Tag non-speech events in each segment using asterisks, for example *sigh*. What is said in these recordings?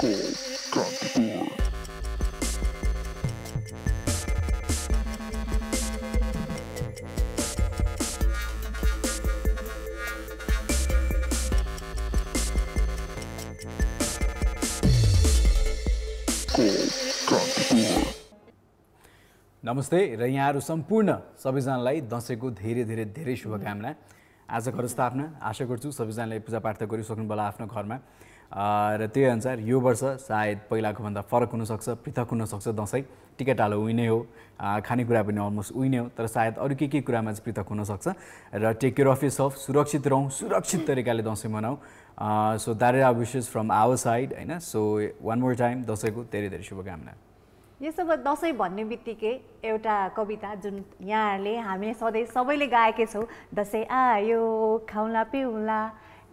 नमस्ते र यहाँहरू सम्पूर्ण सबैजनालाई दसैँको धेरै धेरै धेरै शुभकामना आज घर स्थापना आशा गर्छु सबैजनाले पूजापाठ त गरिसक्नु होला आफ्नो घरमा र त्यही अनुसार यो वर्ष सायद पहिलाको भन्दा फरक हुनसक्छ पृथक हुनसक्छ दसैँ टिकट हालो उही नै हो खानेकुरा पनि अलमोस्ट उही नै हो तर सायद अरू के के कुरामा चाहिँ पृथक हुनसक्छ र टेक केयर अफ अफ सुरक्षित रहौँ सुरक्षित तरिकाले दसैँ मनाऊ so that are wishes from our side होइन सो वान मोर टाइम दसैँको धेरै धेरै शुभकामना यसो दसैँ भन्ने बित्तिकै एउटा कविता जुन यहाँहरूले हामी सधैँ सबैले गाएकै छौँ दसैँ आयो खाउँला पिउला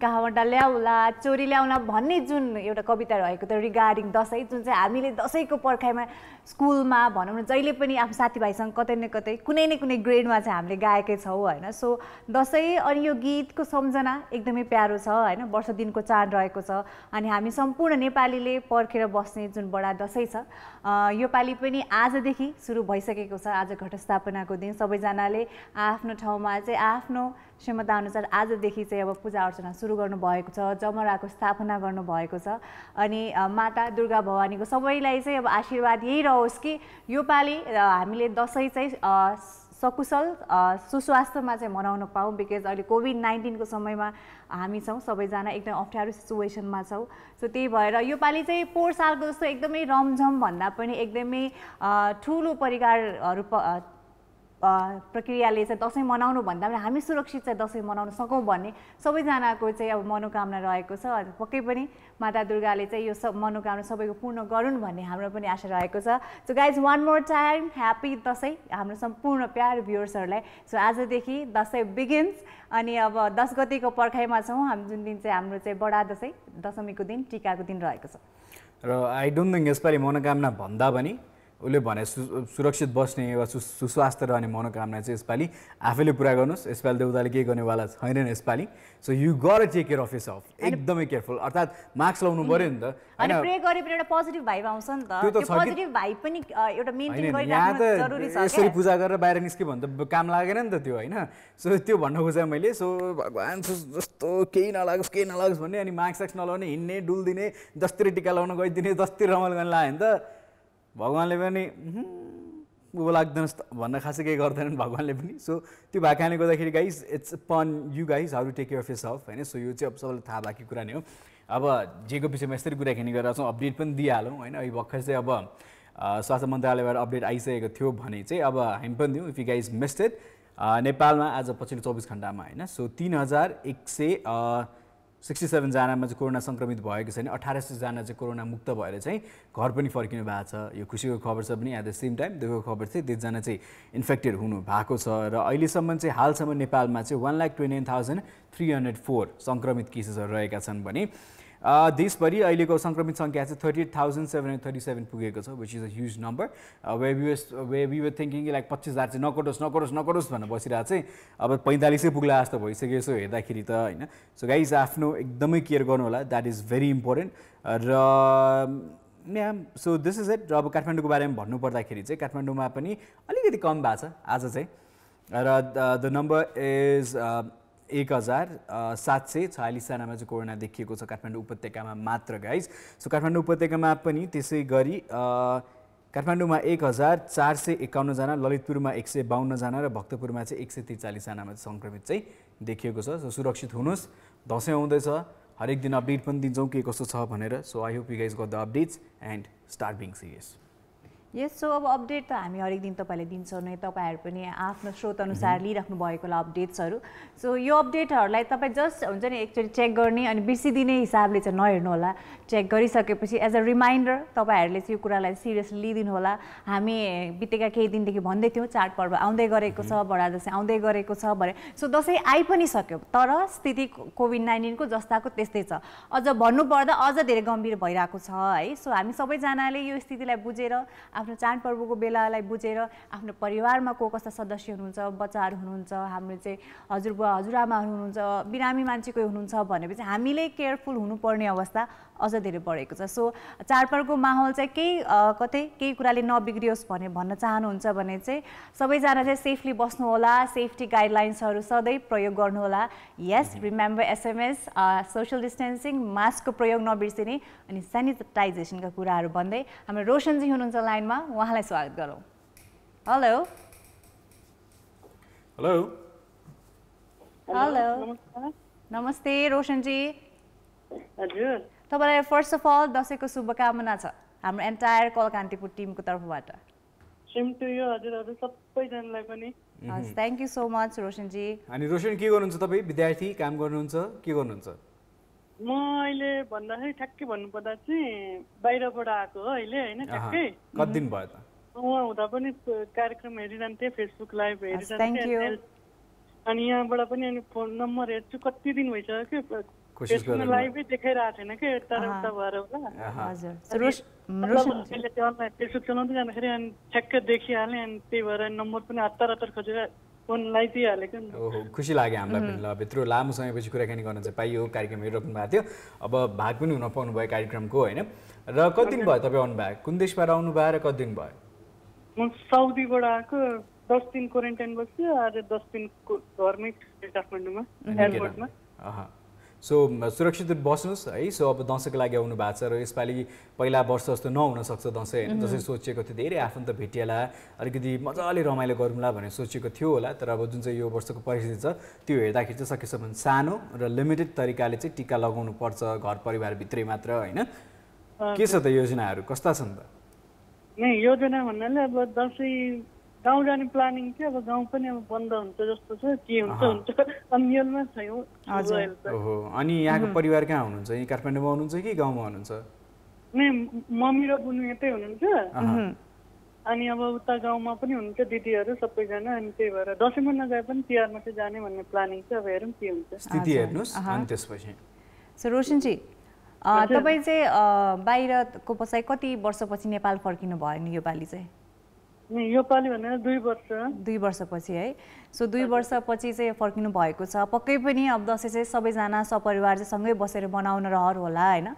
कहाँबाट ल्याउला चोरी ल्याउला भन्ने जुन एउटा कविता रहेको त रिगार्डिङ दसैँ जुन चाहिँ हामीले दसैँको पर्खाइमा स्कुलमा भनौँ न जहिले पनि आफ्नो साथीभाइसँग कतै न कतै कुनै न कुनै ग्रेडमा चाहिँ हामीले गाएकै छौँ होइन सो दसैँ अनि यो गीतको सम्झना एकदमै प्यारो छ होइन वर्ष दिनको चाड रहेको छ अनि हामी सम्पूर्ण नेपालीले पर्खेर बस्ने जुन बडा दसैँ छ यो योपालि पनि आजदेखि सुरु भइसकेको छ आज घटस्थापनाको दिन सबैजनाले आफ्नो ठाउँमा चाहिँ आफ्नो क्षमताअनुसार आजदेखि चाहिँ अब पूजा अर्चना सुरु गर्नुभएको छ जमराको स्थापना गर्नुभएको छ अनि माता दुर्गा भवानीको सबैलाई चाहिँ अब आशीर्वाद यही रहोस् कि योपालि हामीले दसैँ चाहिँ सकुशल सुस्वास्थ्यमा चाहिँ मनाउन पाऊँ बिकज अहिले कोभिड नाइन्टिनको समयमा हामी छौँ सबैजना एकदम अप्ठ्यारो सिचुएसनमा छौँ सो त्यही भएर योपालि चाहिँ पोहोर सालको जस्तो एकदमै रमझम भन्दा पनि एकदमै ठुलो परिकारहरू प्रक्रियाले चाहिँ दसैँ मनाउनु भन्दा पनि हामी सुरक्षित चाहिँ दसैँ मनाउन सकौँ भन्ने सबैजनाको चाहिँ अब मनोकामना रहेको छ पक्कै पनि माता दुर्गाले चाहिँ यो सब मनोकामना सबैको पूर्ण गरून् भन्ने हाम्रो पनि आशा रहेको छ so guys one more time happy Dashain हाम्रो सम्पूर्ण प्यार भ्युवर्सहरूलाई सो आजदेखि दसैँ बिगिन्स अनि अब दस गतिको पर्खाइमा छौँ हामी जुन दिन चाहिँ हाम्रो चाहिँ बडा दसैँ दशमीको दिन टिकाको दिन रहेको छ र आई डोन्ट थिङ्क यसपालि मनोकामना भन्दा पनि उसले भने सु सुरक्षित बस्ने वा सु सुस्वास्थ्य रहने मनोकामना चाहिँ यसपालि आफैले पुरा गर्नुहोस् यसपालि देउताले केही गर्नेवाला नि यसपालि सो यु गर take care of yes of एकदमै केयरफुल अर्थात् मास्क लाउनु पऱ्यो नि त यसरी पूजा गरेर बाहिर निस्क्यो भने त काम लागेन नि त त्यो होइन सो त्यो भन्न खोजेँ मैले सो भगवान् जस्तो केही नलागोस् केही नलागोस् भन्ने अनि मास्क साक्स नलाउने हिँड्ने डुल्दिने जस्तै टिका लाउन गइदिने जस्तै रमाइलो गर्न लायो नि त भगवान्ले पनि ऊ लाग्दैनस् भन्न खासै केही गर्दैनन् भगवान्ले पनि सो त्यो भएको कारणले गर्दाखेरि गाइस इट्स पन you guys how to take care of of होइन सो यो चाहिँ अब सबैलाई थाहा भएको कुरा नै हो अब जेको विषयमा यसरी कुराकानी गरेर छौँ अपडेट पनि दिइहालौँ होइन अहिले भर्खर चाहिँ अब स्वास्थ्य मन्त्रालयबाट अपडेट आइसकेको थियो भने चाहिँ अब हामी पनि दिउँ इफ यु गाइज मेस्टेड नेपालमा आज पछिल्लो चौबिस घन्टामा होइन सो तिन हजार एक सय सिक्सटी सेभेनजनामा चाहिँ कोरोना सङ्क्रमित भएको छैन अठार सयजना चाहिँ कोरोना मुक्त भएर चाहिँ घर पनि फर्किनु भएको छ यो खुसीको खबर छ पनि एट द सेम टाइम दुःखको खबर चाहिँ दुईजना चाहिँ इन्फेक्टेड हुनु भएको छ र अहिलेसम्म चाहिँ हालसम्म नेपालमा चाहिँ one lakh twenty nine thousand three hundred four सङ्क्रमित केसेसहरू रहेका छन् भने देशभरि अहिलेको सङ्क्रमित सङ्ख्या चाहिँ thirty eight thousand seven hundred thirty seven पुगेको छ which is a huge number we us we were thinking like पच्चिस हजार चाहिँ नकटोस् नकटोस् नकटोस् भनेर बसिरहेको चाहिँ अब पैँतालिसै पुग्ला जस्तो भइसक्यो यसो हेर्दाखेरि त होइन सो गाइज आफ्नो एकदमै केयर गर्नु होला द्याट इज भेरी इम्पोर्टेन्ट र ma'am so this is it र अब काठमाडौँको बारेमा भन्नुपर्दाखेरि चाहिँ काठमाडौँमा पनि अलिकति कम भएको छ आज चाहिँ र द नम्बर इज एक हजार सात सय छयालिसजनामा चाहिँ कोरोना देखिएको छ काठमाडौँ उपत्यकामा मात्र गाइज सो काठमाडौँ उपत्यकामा पनि त्यसै गरी काठमाडौँमा एक हजार चार सय एकाउन्नजना ललितपुरमा एक सय बाहन्नजना र भक्तपुरमा चाहिँ एक सय त्रिचालिसजनामा सङ्क्रमित चाहिँ देखिएको छ सो सुरक्षित हुनुहोस् दसैँ आउँदैछ हरेक दिन अपडेट पनि दिन्छौँ के कस्तो छ भनेर so I hope you guys got the updates and start being serious yes so अब अपडेट त हामी हरेक दिन तपाईँले दिन्छौँ नै तपाईँहरू पनि आफ्नो स्रोतअनुसार mm-hmm. लिइराख्नु भएको होला अपडेट्सहरू सो यो अपडेटहरूलाई तपाईँ जस्ट हुन्छ नि एकचोटि चेक गर्ने अनि बिर्सिदिने हिसाबले चाहिँ नहेर्नु होला चेक गरिसकेपछि एज अ रिमाइन्डर तपाईँहरूले चाहिँ यो कुरालाई सिरियसली लिइदिनु होला हामी बितेका केही दिनदेखि भन्दै थियौँ चाडपर्व आउँदै गरेको छ mm-hmm. बडा दसैँ आउँदै गरेको छ भने सो दसैँ आइ पनि सक्यो तर स्थिति कोभिड नाइन्टिनको जस्ताको त्यस्तै छ अझ भन्नुपर्दा अझ धेरै गम्भीर भइरहेको छ है सो हामी सबैजनाले यो स्थितिलाई बुझेर आफ्नो चाडपर्वको बेलालाई बुझेर आफ्नो परिवारमा को कस्ता सदस्य हुनुहुन्छ बच्चाहरू हुनुहुन्छ हाम्रो चाहिँ हजुरबुवा हजुरआमाहरू हुनुहुन्छ बिरामी मान्छेको हुनुहुन्छ भनेपछि हामीले केयरफुल हुनुपर्ने अवस्था अझ धेरै बढेको छ सो चाडपर्वको माहौल चाहिँ केही कतै केही कुराले नबिग्रियोस् भन्ने भन्न चाहनुहुन्छ भने चाहिँ सबैजना चाहिँ सेफली बस्नुहोला सेफ्टी गाइडलाइन्सहरू सधैँ प्रयोग गर्नुहोला yes remember SMS social distancing मास्कको प्रयोग नबिर्सिने अनि सेनिटाइजेसनका कुराहरू भन्दै हाम्रो रोशनजी हुनुहुन्छ लाइनमा उहाँलाई स्वागत गरौँ हेलो हेलो हेलो नमस्ते रोशनजी हजुर तपाईँलाई फर्स्ट अफ अल दसैँको शुभकामना छ हाम्रो एन्टायर कलकान्तिपुर टिमको तर्फबाट थ्याङ्क यू सो मच रोशनजी अनि रोशन के गर्नुहुन्छ तपाईँ विद्यार्थी काम गर्नुहुन्छ के गर्नुहुन्छ म अहिले भन्दाखेरि ठ्याक्कै भन्नुपर्दा चाहिँ बाहिरबाट आएको हो अहिले होइन ठ्याक्कै कति दिन भयो त उहाँ हुँदा पनि कार्यक्रम हेरिरहन्थेँ फेसबुक लाइभ हेरिरहन्थेँ अनि यहाँबाट पनि अनि फोन नम्बर हेर्छु कति दिन भइसक्यो मलाई पनि देखाइरहेको छैन कि यता उता भएर होला फेसबुक चलाउँदै जाँदाखेरि अनि ठ्याक्कै देखिहालेँ अनि त्यही भएर नम्बर पनि हतार हतार खोजेर ओहो खुसी लाग्यो हामीलाई पनि ल यत्रो लामो समयपछि कुराकानी गर्न चाहिँ पाइयो कार्यक्रम हेरिराख्नु भएको थियो अब भाग पनि हुन पाउनुभयो कार्यक्रमको होइन र कति दिन भयो तपाईँ आउनुभयो कुन देशबाट आउनुभयो र कति दिन भयो म साउदीबाट आएको दस दिन क्वारेन्टाइन बस्यो आज दस दिन घरमै काठमाडौँमा एयरपोर्टमा सो सुरक्षित बस्नुहोस् है सो अब दसैँको लागि आउनु भएको छ र यसपालि पहिला वर्ष जस्तो नहुनसक्छ दसैँ जसरी सोचिएको थियो धेरै आफन्त भेटिएला अलिकति मजाले रमाइलो गरौँला भनेर सोचेको थियो होला तर अब जुन चाहिँ यो वर्षको परिस्थिति छ त्यो हेर्दाखेरि चाहिँ सकेसम्म सानो र लिमिटेड तरिकाले चाहिँ टिका लगाउनु पर्छ घर परिवारभित्रै मात्र होइन के छ त योजनाहरू कस्ता छन् त योजना भन्नाले अब दसैँ गाउँ जाने प्लानिङ थियो अब गाउँ पनि अब बन्द हुन्छ जस्तो छ के हुन्छ हुन्छ अन्यलमा छैौँ ओहो अनि यहाँको परिवार कहाँ हुनुहुन्छ यहीँ काठमाडौँमा हुनुहुन्छ कि गाउँमा हुनुहुन्छ मम्मी र बुनु यतै हुनुहुन्छ अनि अब उता गाउँमा पनि हुनुहुन्छ दिदीहरू सबैजना अनि त्यही भएर दसैँमा नगए पनि तिहारमा चाहिँ जाने भन्ने प्लानिङ छ अब हेरौँ के हुन्छ स्थिति हेर्नुहोस् अनि त्यसपछि सो रोशनजी तपाईँ चाहिँ बाहिरको बसाइ कति वर्षपछि नेपाल फर्किनु भयो नि यो पालि चाहिँ योपालि भनेर दुई वर्ष दुई वर्षपछि है सो दुई वर्षपछि चाहिँ फर्किनु भएको छ पक्कै पनि अब दसैँ चाहिँ सबैजना सपरिवार चाहिँ सँगै बसेर मनाउन रहर होला होइन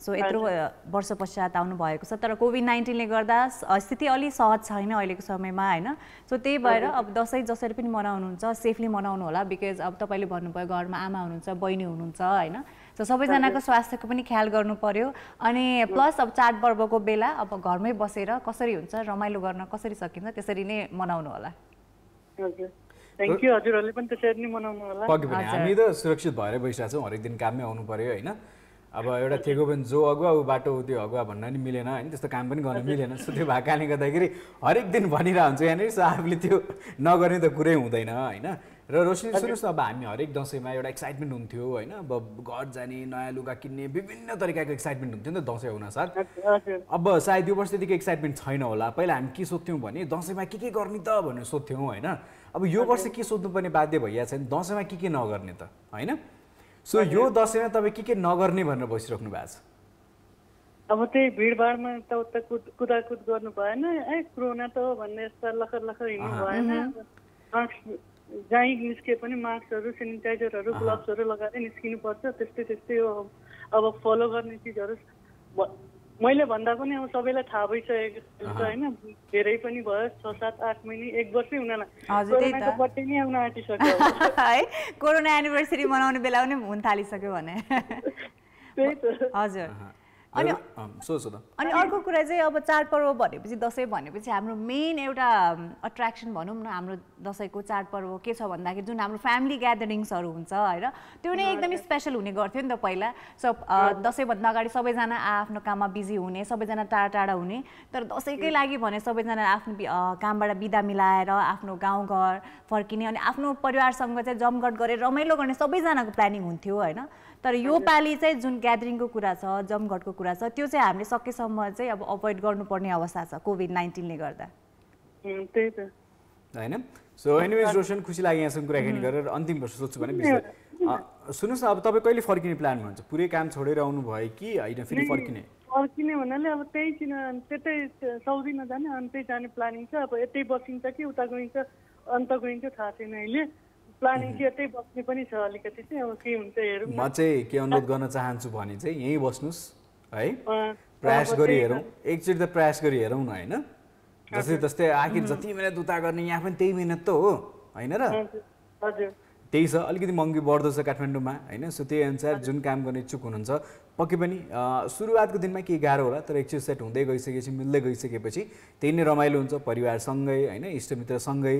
सो यत्रो वर्ष पश्चात आउनु भएको छ तर कोभिड नाइन्टिनले गर्दा स्थिति अलिक सहज छैन अहिलेको समयमा होइन सो त्यही भएर अब दसैँ जसरी पनि मनाउनुहुन्छ सेफली मनाउनु होला बिकज अब तपाईँले भन्नुभयो घरमा आमा हुनुहुन्छ बहिनी हुनुहुन्छ होइन सो सबैजनाको स्वास्थ्यको पनि ख्याल गर्नु पर्यो अनि प्लस अब चाडपर्वको बेला अब घरमै बसेर कसरी हुन्छ रमाइलो गर्न कसरी सकिन्छ त्यसरी नै मनाउनु होला हजुरहरूले पनि त्यसरी नै मनाउनु होला हामी त सुरक्षित भएर बसिरहेको छौँ हरेक दिन काममै आउनु पर्यो होइन अब एउटा थिएको पनि जो अगुवा ऊ बाटो त्यो अगुवा भन्न नि मिलेन होइन त्यस्तो काम पनि गर्न मिलेन सो त्यो कारणले गर्दाखेरि हरेक दिन भनिरहन्छ यहाँनिर सो आफूले त्यो नगर्ने त कुरै हुँदैन होइन र रोशनी सुन्नुहोस् न अब हामी हरेक दसैँमा एउटा एक्साइटमेन्ट हुन्थ्यो होइन अब घर जाने नयाँ लुगा किन्ने विभिन्न तरिकाको एक्साइटमेन्ट हुन्थ्यो नि त दसैँ हुनासाथ अब सायद यो वर्ष त्यतिको एक्साइटमेन्ट छैन होला पहिला हामी के सोध्थ्यौँ भने दसैँमा के के गर्ने त भनेर सोध्थ्यौँ होइन अब यो वर्ष के सोध्नुपर्ने बाध्य भइरहेको नि दसैँमा के के नगर्ने त होइन सो यो दसैँमा तपाईँ के के नगर्ने भनेर बसिराख्नु भएको छ अब त्यही भिडभाडमा त उता कुद कुदाकुद गर्नु भएन ए कोरोना त हो भन्ने जस्ता लखर लखर हिँड्नु भएन जहीँ निस्के पनि मास्कहरू सेनिटाइजरहरू ग्लोभ्सहरू लगाएर पर्छ त्यस्तै त्यस्तै हो अब फलो गर्ने चिजहरू मैले भन्दा पनि अब सबैलाई थाहा भइसकेको छ होइन धेरै पनि भयो छ सात आठ महिना एक वर्षै उनीहरूलाई बर्थडे नै आउन *laughs* आँटिसक्यो है कोरोना एनिभर्सरी मनाउने बेला पनि हुन थालिसक्यो भने त्यही त हजुर अनि अनि अर्को कुरा चाहिँ अब चाडपर्व भनेपछि दसैँ भनेपछि हाम्रो मेन एउटा अट्र्याक्सन भनौँ न हाम्रो दसैँको चाडपर्व के छ भन्दाखेरि जुन हाम्रो फ्यामिली ग्यादरिङ्सहरू हुन्छ होइन त्यो नै एकदमै स्पेसल हुने गर्थ्यो नि त पहिला सब दसैँभन्दा अगाडि सबैजना आ आफ्नो काममा बिजी हुने सबैजना टाढा टाढा हुने तर दसैँकै लागि भने सबैजना आफ्नो कामबाट बिदा मिलाएर आफ्नो गाउँघर फर्किने अनि आफ्नो परिवारसँग चाहिँ जमघट गरेर रमाइलो गर्ने सबैजनाको प्लानिङ हुन्थ्यो होइन तर यो पालि चाहिँ जुन ग्यादरिङको कुरा छ जमघटको कुरा छ त्यो चाहिँ हामीले सकेसम्म चाहिँ अब अभोइड गर्नुपर्ने अवस्था छ कोभिड नाइन्टिनले गर्दा त्यही त होइन सो एनिवेज रोशन खुसी लाग्यो यहाँसँग कुराकानी गरेर अन्तिम वर्ष सोध्छु भने सुन्नुहोस् न अब तपाईँ कहिले फर्किने प्लान हुनुहुन्छ पुरै काम छोडेर आउनुभयो कि होइन फेरि फर्किने फर्किने हुनाले अब त्यही किन त्यतै सौदी नजाने अनि त्यही जाने प्लानिङ छ अब यतै बसिन्छ कि उता गइन्छ अन्त गइन्छ थाहा छैन अहिले प्लानिङ त्यतै बस्ने पनि छ अलिकति चाहिँ अब के हुन्छ हेरौँ म चाहिँ के अनुरोध गर्न चाहन्छु भने चाहिँ यहीँ बस्नुहोस् है प्रयास गरी हेरौँ एकचोटि त प्रयास गरी हेरौँ न होइन जस्तै जस्तै आखिर जति मिहिनेत उता गर्ने यहाँ पनि त्यही मिहिनेत त हो होइन र हजुर त्यही छ अलिकति महँगी बढ्दो छ काठमाडौँमा होइन सो त्यही अनुसार जुन काम गर्ने इच्छुक हुनुहुन्छ पक्कै पनि सुरुवातको दिनमा केही गाह्रो होला तर एकछिन सेट हुँदै गइसकेपछि मिल्दै गइसकेपछि त्यही नै रमाइलो हुन्छ परिवारसँगै होइन इष्टमित्रसँगै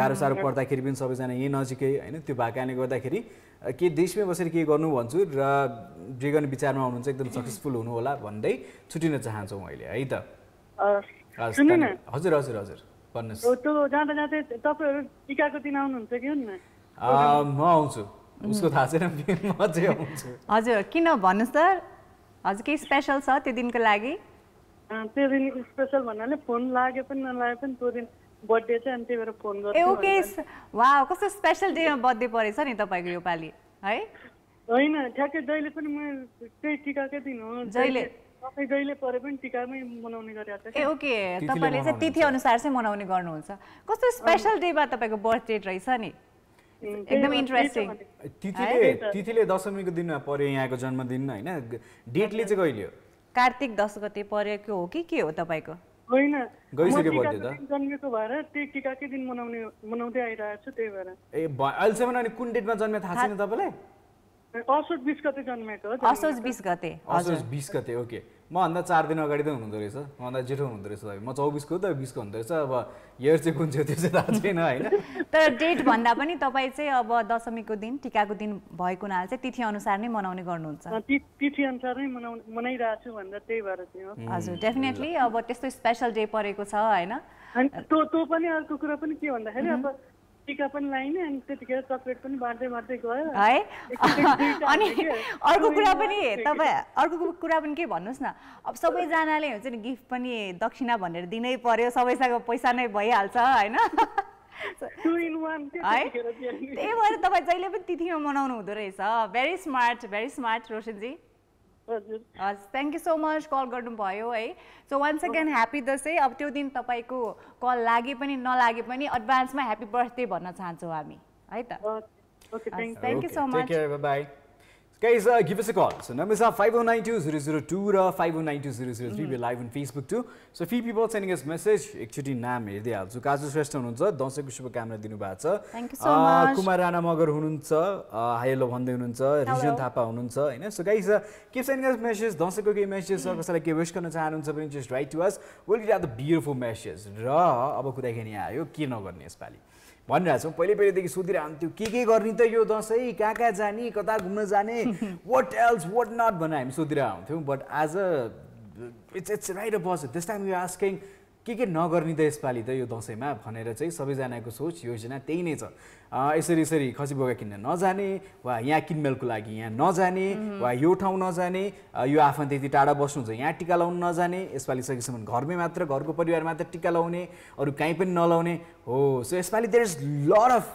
गाह्रो साह्रो पर्दाखेरि पनि सबैजना यहीँ नजिकै होइन त्यो भएको कारणले गर्दाखेरि के देशमै बसेर के गर्नु भन्छु र जे गर्ने विचारमा हुनुहुन्छ एकदम सक्सेसफुल हुनु होला भन्दै छुट्टिन चाहन्छौँ अहिले है त हजुर हजुर हजुर भन्नुहोस् म आउँछु उसको थाहा छैन म चाहिँ आउँछु हजुर किन भन्नुहोस् सर हजुर केही स्पेसल छ त्यो दिनको लागि त्यो दिन स्पेसल भन्नाले फोन लागे पनि नलागे पनि त्यो दिन बर्थडे चाहिँ अनि त्यही भएर फोन गर्छु ओके वा कस्तो स्पेसल डेमा बर्थडे परेछ नि तपाईँको योपालि है होइन ठ्याक्कै जहिले पनि म त्यही टिकाकै दिन हो जहिले तपाईँ जहिले परे पनि टिकामै मनाउने गरेको छ ए ओके तपाईँले चाहिँ तिथि अनुसार चाहिँ मनाउने गर्नुहुन्छ कस्तो स्पेसल डेमा तपाईँको बर्थडे रहेछ नि एकदम इन्ट्रेस्टिङ तिथिले तिथिले दशमीको दिनमा पर्यो यहाँको जन्मदिन होइन डेटले चाहिँ कहिले हो कार्तिक दस गते परेको हो कि के हो तपाईँको होइन जन्मेको भएर त्यही टिकाकै दिन मनाउने मनाउँदै आइरहेको छु त्यही भएर ए अहिलेसम्म अनि कुन डेटमा जन्मे थाहा छैन तपाईँलाई असोज बिस गते जन्मेको असोज बिस गते असोज बिस गते ओके मभन्दा चार दिन अगाडि त हुनुहुँदो रहेछ मभन्दा जेठो हुनुहुँदो रहेछ तपाईँ म चौबिसको त बिसको हुँदो रहेछ अब इयर चाहिँ कुन थियो त्यो चाहिँ थाहा छैन होइन *laughs* तर डेट भन्दा पनि तपाईँ चाहिँ अब दशमीको दिन टिकाको दिन भएको हुनाले चाहिँ तिथि अनुसार नै मनाउने गर्नुहुन्छ तिथि अनुसार नै मनाउ मनाइरहेको छु भन्दा त्यही भएर चाहिँ हजुर डेफिनेटली अब त्यस्तो स्पेसल डे परेको छ होइन त्यो पनि अर्को कुरा पनि के भन्दाखेरि अब टिका पनि लाइने अनि त्यतिखेर चक्लेट पनि बाँड्दै बाँड्दै गयो है *laughs* अनि अर्को कुरा पनि तपाईँ अर्को कुरा पनि के भन्नुहोस् न अब सबैजनाले हुन्छ नि गिफ्ट पनि दक्षिणा भनेर दिनै पर्यो सबैसँग पैसा नै भइहाल्छ होइन *laughs* है त्यही भएर तपाईँ जहिले पनि तिथिमा मनाउनु हुँदो रहेछ भेरी स्मार्ट भेरी स्मार्ट रोशनजी हजुर thank you so much call गर्नुभयो है so once again happy Dashain अब त्यो दिन तपाईँको कल लागे पनि नलागे पनि एडभान्समा ह्याप्पी बर्थडे भन्न चाहन्छौँ हामी है त thank you so much Guys, uh, give us a call. So numbers are 5092002 र 5092003. We're live on Facebook too. So few people sending us message. एकचोटि नाम हेर्दै हाल्छु काजु श्रेष्ठ हुनुहुन्छ दसैँको शुभकामना दिनुभएको छ कुमार राणा मगर हुनुहुन्छ हायलो uh, भन्दै हुनुहुन्छ रिजन थापा हुनुहुन्छ होइन सो गाइज के सेन्डिङ अस मेसेज दसैँको केही मेसेज छ कसैलाई के विस गर्न चाहनुहुन्छ भने just write to us will get our the beautiful message र अब कुराकानी आयो के नगर्ने यसपालि भनिरहेछौँ पहिले पहिलेदेखि सोधिरहन्थ्यो के के गर्ने त यो दसैँ कहाँ कहाँ जाने कता घुम्न जाने वाट एल्स वाट नट भनेर हामी सोधिरहेको हुन्थ्यौँ बट आज it's it's right about this time you asking के के नगर्ने त यसपालि त यो दसैँमा भनेर चाहिँ सबैजनाको सोच योजना त्यही नै छ यसरी यसरी खसी बोका किन्न नजाने वा यहाँ किनमेलको लागि यहाँ नजाने वा यो ठाउँ नजाने यो आफन्त यति टाढा बस्नुहुन्छ यहाँ टिका लाउनु नजाने यसपालि सकेसम्म घरमै मात्र घरको परिवार मात्र टिका लाउने अरू काहीँ पनि नलाउने हो सो यसपालि there is lot of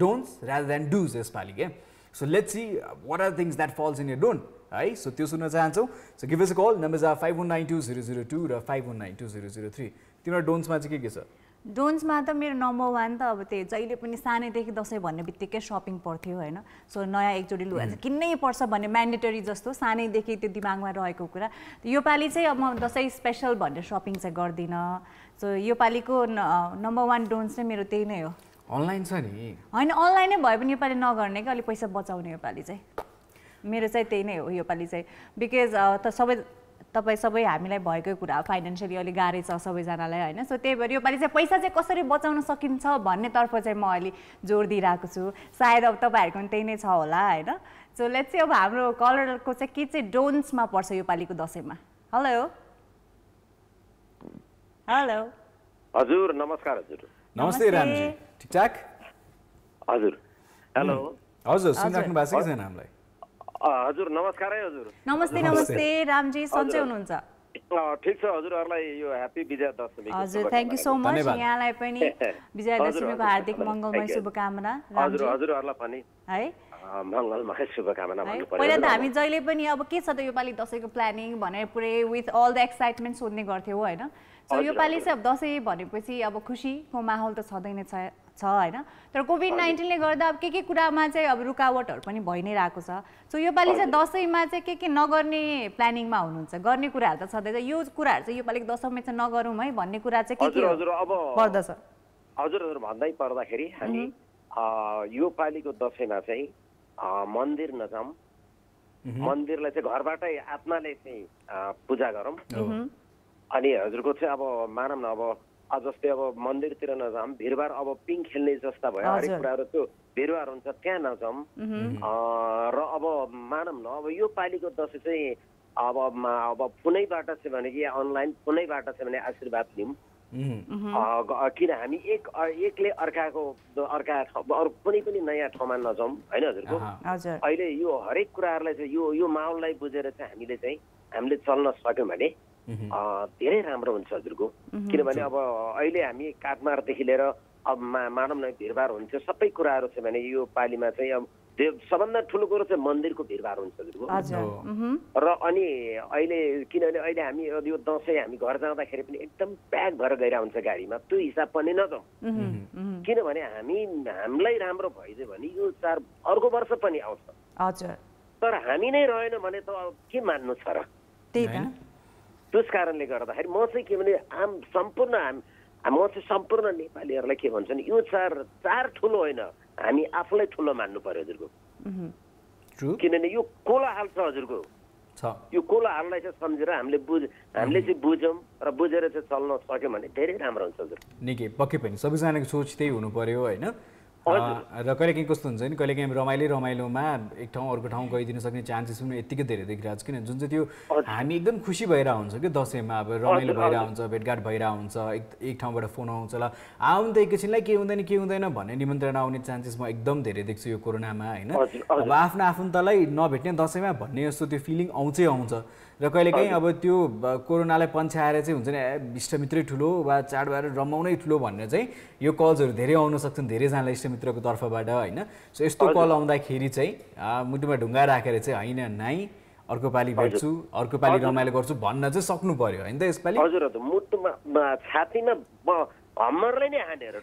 don'ts rather than dos यसपालि क्या so let's see what are things that falls in your don't है सो त्यो सुन्न चाहन्छौँ so give us call number five one nine two zero zero two र five one nine two zero zero three तिम्रो डोन्समा चाहिँ के के छ डोन्समा त मेरो नम्बर वान त अब त्यो जहिले पनि सानैदेखि दसैँ भन्ने बित्तिकै सपिङ पर्थ्यो होइन सो नयाँ एकचोटि लुगा चाहिँ किन्नै पर्छ भन्ने म्यान्डेटरी जस्तो सानैदेखि त्यो दिमागमा रहेको कुरा योपालि चाहिँ अब म दसैँ स्पेसल भनेर सपिङ चाहिँ गर्दिनँ सो योपालिको नम्बर वान डोन्स चाहिँ मेरो त्यही नै हो अनलाइन छ नि होइन अनलाइनै भए पनि योपालि नगर्ने कि अलिक पैसा बचाउने योपालि चाहिँ मेरो चाहिँ त्यही नै हो योपालि चाहिँ बिकज त सबै तपाईँ सबै हामीलाई भएकै कुरा हो फाइनेन्सियली अलिक गाह्रै छ सबैजनालाई होइन सो त्यही भएर योपालि चाहिँ पैसा चाहिँ कसरी बचाउन सकिन्छ भन्नेतर्फ चाहिँ म अलि जोड दिइरहेको छु सायद अब तपाईँहरूको पनि त्यही नै छ होला होइन सो लेट चाहिँ अब हाम्रो कलरको चाहिँ के चाहिँ डोन्समा पर्छ योपालिको दसैँमा हेलो हेलो हजुर नमस्कार हजुर नमस्ते रामजी ठिकठाक हजुर हेलो हजुर सुनिराख्नु भएको छ कि छैन हामीलाई हजुर नमस्कार है हजुर नमस्ते नमस्ते रामजी सन्चै हुनुहुन्छ ठिक छ हजुरहरूलाई यो ह्याप्पी विजया दशमी हजुर थ्याङ्क यू सो मच यहाँलाई पनि विजया *laughs* दशमीको हार्दिक मङ्गलमय शुभकामना हजुर हजुरहरूलाई पनि है शुभकामना पहिला त हामी जहिले पनि अब के छ त योपालि दसैँको प्लानिङ भनेर पुरै विथ अल द एक्साइटमेन्ट सोध्ने गर्थ्यौँ होइन सो योपालि चाहिँ अब दसैँ भनेपछि अब खुसीको माहौल त छँदै नै छ छ होइन तर कोभिड नाइन्टिनले गर्दा अब के के कुरामा चाहिँ अब रुकावटहरू पनि भइ नै रहेको छ सो यो योपालि चाहिँ दसैँमा चाहिँ के के नगर्ने प्लानिङमा हुनुहुन्छ गर्ने कुराहरू त छँदैछ यो कुराहरू चाहिँ यो पालि दसैँमा चाहिँ नगरौँ है भन्ने कुरा चाहिँ के के पर्दछ हजुर हजुर भन्दै पर्दाखेरि हामी यो योपालिको दसैँमा चाहिँ मन्दिर नजाउँ मन्दिरलाई चाहिँ घरबाटै आत्माले चाहिँ पूजा गरौँ अनि हजुरको चाहिँ अब मानौँ न अब जस्तै अब मन्दिरतिर नजाउँ भिरबार अब पिङ खेल्ने जस्ता भयो हरेक कुराहरू त्यो भिरबार हुन्छ त्यहाँ नजाउँ र अब मानौँ न अब यो पालिको दसैँ चाहिँ अब अब फोनैबाट चाहिँ भने कि अनलाइन फोनैबाट चाहिँ भने आशीर्वाद लिउँ किन हामी एक एकले अर्काको अर्का अरू कुनै पनि नयाँ ठाउँमा नजाउँ होइन हजुरको अहिले यो हरेक कुराहरूलाई चाहिँ यो यो माहौललाई बुझेर चाहिँ हामीले चाहिँ हामीले चल्न सक्यौँ भने धेरै राम्रो हुन्छ हजुरको किनभने अब अहिले हामी काठमाडौँदेखि लिएर अब मा मानव नै भिडभाड हुन्छ सबै कुराहरू छ भने यो पालिमा चाहिँ अब त्यो सबभन्दा ठुलो कुरो चाहिँ मन्दिरको भिडभाड हुन्छ हजुरको र अनि अहिले किनभने अहिले हामी यो दसैँ हामी घर जाँदाखेरि पनि एकदम प्याक भएर गइरहेको हुन्छ गाडीमा त्यो हिसाब पनि नजाउँ किनभने हामी हामीलाई राम्रो भइदियो भने यो चार अर्को वर्ष पनि आउँछ तर हामी नै रहेन भने त अब के मान्नु छ र त्यही त त्यस कारणले गर्दाखेरि म चाहिँ के भने आम सम्पूर्ण हाम म चाहिँ सम्पूर्ण नेपालीहरूलाई के भन्छ नि यो चार चार ठुलो होइन हामी आफूलाई ठुलो मान्नु पर्यो हजुरको किनभने यो कोलाहाल छ हजुरको यो कोलाहाललाई चाहिँ सम्झेर हामीले बुझ हामीले चाहिँ बुझौँ र बुझेर चाहिँ चल्न सक्यौँ भने धेरै राम्रो हुन्छ हजुर निकै पक्कै पनि सबैजनाको सोच त्यही हुनु पर्यो होइन र कहिले काहीँ कस्तो हुन्छ नि कहिलेकाहीँ रमाइलो रमाइलोमा एक ठाउँ अर्को ठाउँ गइदिन सक्ने चान्सेस पनि यत्तिकै धेरै देखिरहेको छ किन जुन चाहिँ त्यो हामी एकदम खुसी भएर हुन्छ कि दसैँमा अब रमाइलो भएर हुन्छ भेटघाट भएर हुन्छ एक एक ठाउँबाट फोन आउँछ ल आउनु त एकैछिनलाई के हुँदैन के हुँदैन भन्ने निमन्त्रणा आउने चान्सेस म एकदम धेरै देख्छु यो कोरोनामा होइन अब आफ्नो आफन्तलाई नभेट्ने दसैँमा भन्ने जस्तो त्यो फिलिङ आउँछै आउँछ र कहिलेकाहीँ अब त्यो कोरोनालाई पन्छ्याएर चाहिँ हुन्छ नि इष्टमित्रै ठुलो वा चाडबाड रमाउनै ठुलो भनेर चाहिँ यो कल्सहरू धेरै आउन सक्छन् धेरैजनालाई इष्टमित्रको तर्फबाट होइन सो यस्तो कल आउँदाखेरि चाहिँ मुटुमा ढुङ्गा राखेर चाहिँ होइन नाइ अर्को पालि भेट्छु अर्को पालि रमाइलो गर्छु भन्न चाहिँ सक्नु पर्यो होइन त यसपालि हजुर हजुर मुटुमा छातीमा हमरले नै हानेर *laughs*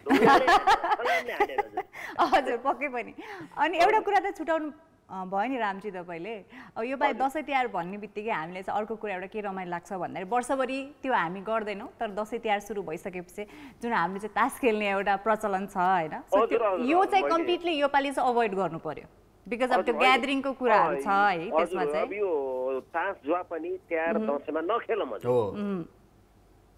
हजुर पक्कै पनि अनि एउटा कुरा त छुटाउनु भयो नि रामजी तपाईँले अब यो बाहेक दसैँ तिहार भन्ने बित्तिकै हामीले चाहिँ अर्को कुरा एउटा के रमाइलो लाग्छ भन्दाखेरि वर्षभरि त्यो हामी गर्दैनौँ तर दसैँ तिहार सुरु भइसकेपछि जुन हामीले चाहिँ तास खेल्ने एउटा प्रचलन छ होइन यो चाहिँ कम्प्लिटली योपालि चाहिँ अभोइड गर्नु पर्यो बिकज अब त्यो ग्यादरिङको कुराहरू छ है त्यसमा चाहिँ यो तास जुवा पनि तिहार दसैँमा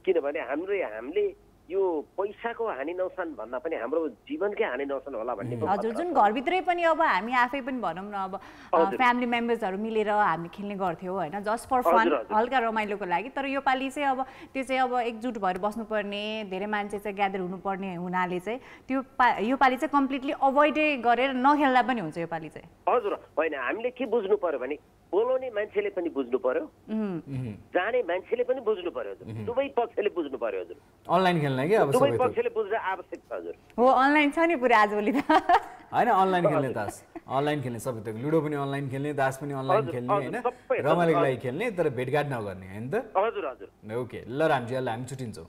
किनभने हाम्रो हामीले यो पैसाको हानि नोक्सान भन्दा पनि हाम्रो जीवनकै हानि नोक्सान होला भन्ने हजुर जुन घरभित्रै पनि अब हामी आफै पनि भनौँ न अब फ्यामिली मेम्बर्सहरू मिलेर हामी खेल्ने गर्थ्यौँ होइन जस्ट फर फन हल्का रमाइलोको लागि तर योपालि चाहिँ अब त्यो चाहिँ अब एकजुट भएर बस्नुपर्ने धेरै मान्छे चाहिँ ग्यादर हुनुपर्ने हुनाले चाहिँ त्यो पा योपालि चाहिँ कम्प्लिटली अभोइडै गरेर नखेल्दा पनि हुन्छ यो योपालि चाहिँ हजुर होइन हामीले के बुझ्नु पर्यो भने बोलाउने मान्छेले पनि बुझ्नु पर्यो जाने मान्छेले पनि बुझ्नु पर्यो हजुर दुवै पक्षले बुझ्नु पर्यो हजुर अनलाइन खेल्ने कि दुवै पक्षले बुझ्न आवश्यक छ हजुर हो अनलाइन छ नि पुरा आजभोलि त होइन अनलाइन खेल्ने दास अनलाइन खेल्ने सबै थोक लुडो पनि अनलाइन खेल्ने दास पनि अनलाइन खेल्ने होइन रमाइलोको लागि खेल्ने तर भेटघाट नगर्ने होइन त हजुर हजुर ओके ल रामजी अहिले हामी छुट्टिन्छौँ